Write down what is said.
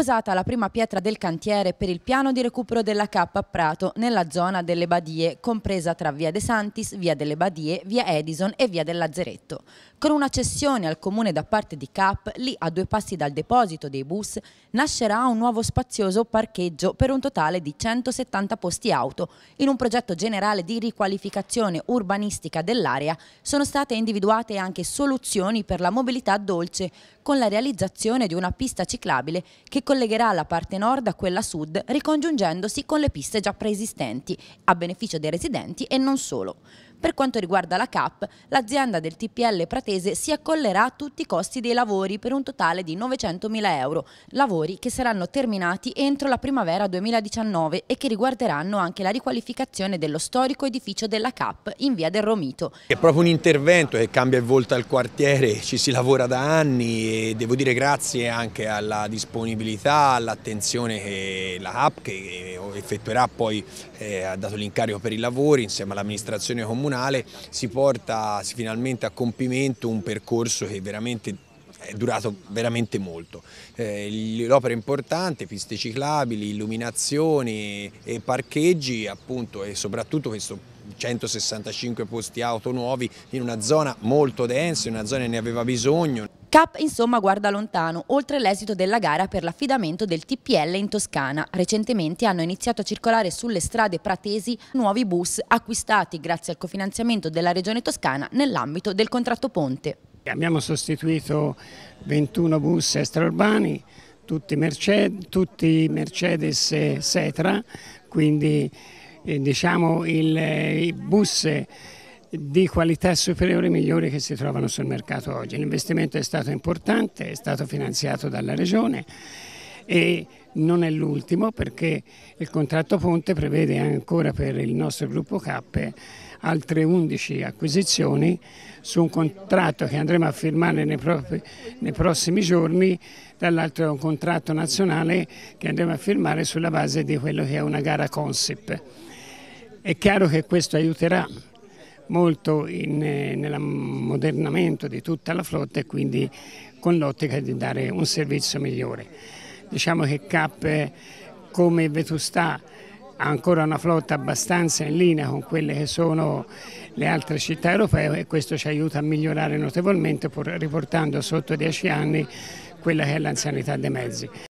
posata la prima pietra del cantiere per il piano di recupero della cappa a Prato nella zona delle Badie, compresa tra via De Santis, via delle Badie, via Edison e via del Lazzeretto. Con una cessione al comune da parte di Cap, lì a due passi dal deposito dei bus, nascerà un nuovo spazioso parcheggio per un totale di 170 posti auto. In un progetto generale di riqualificazione urbanistica dell'area sono state individuate anche soluzioni per la mobilità dolce, con la realizzazione di una pista ciclabile che collegherà la parte nord a quella sud ricongiungendosi con le piste già preesistenti, a beneficio dei residenti e non solo. Per quanto riguarda la CAP, l'azienda del TPL Pratese si accollerà a tutti i costi dei lavori per un totale di 900.000 euro, lavori che saranno terminati entro la primavera 2019 e che riguarderanno anche la riqualificazione dello storico edificio della CAP in via del Romito. È proprio un intervento che cambia il volto al quartiere, ci si lavora da anni e devo dire grazie anche alla disponibilità, all'attenzione che la CAP che effettuerà poi, eh, ha dato l'incarico per i lavori insieme all'amministrazione comunale comunale si porta finalmente a compimento un percorso che veramente è durato veramente molto. Eh, L'opera è importante, piste ciclabili, illuminazioni e parcheggi appunto e soprattutto questo 165 posti auto nuovi in una zona molto densa, in una zona che ne aveva bisogno. CAP insomma guarda lontano, oltre l'esito della gara per l'affidamento del TPL in Toscana. Recentemente hanno iniziato a circolare sulle strade pratesi nuovi bus acquistati grazie al cofinanziamento della Regione Toscana nell'ambito del contratto ponte. Abbiamo sostituito 21 bus extraurbani, tutti, Mercedes, tutti Mercedes Setra, quindi eh, diciamo il, eh, i bus di qualità superiore migliori che si trovano sul mercato oggi. L'investimento è stato importante, è stato finanziato dalla Regione e non è l'ultimo perché il contratto Ponte prevede ancora per il nostro gruppo CAP altre 11 acquisizioni su un contratto che andremo a firmare nei, propri, nei prossimi giorni, dall'altro è un contratto nazionale che andremo a firmare sulla base di quello che è una gara Consip. È chiaro che questo aiuterà molto in, eh, nell'ammodernamento di tutta la flotta e quindi con l'ottica di dare un servizio migliore. Diciamo che CAP eh, come Vetustà ha ancora una flotta abbastanza in linea con quelle che sono le altre città europee e questo ci aiuta a migliorare notevolmente riportando sotto 10 anni quella che è l'anzianità dei mezzi.